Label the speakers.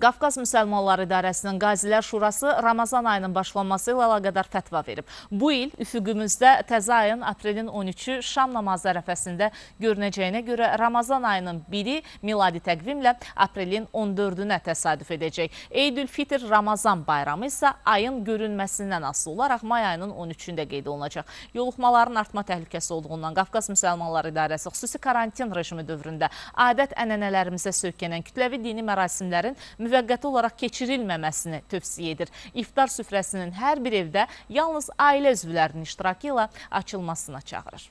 Speaker 1: Qafqaz Müsəlmanlar İdarəsinin Qazilər Şurası Ramazan ayının başlanması ilə əlaqədar fətva verib. Bu il üfüqümüzdə təzə ayın aprelin 13-ü şam namazı ərəfəsində görünəcəyinə görə Ramazan ayının 1-i miladi təqvimlə aprelin 14-ünə təsadüf edəcək. Eydül Fitr Ramazan bayramı isə ayın görünməsindən asılı olaraq may ayının 13-ündə qeyd olunacaq. Yoluxmaların artma təhlükəsi olduğundan Qafqaz Müsəlmanlar İdarəsi xüsusi karantin rejimi dövründə adət ənənələrimizə sökkənən kütləvi dini mərasimlərin müvəqqəti olaraq keçirilməməsini tövsiyə edir. İftar süfrəsinin hər bir evdə yalnız ailə üzvlərinin iştirakı ilə açılmasına çağırır.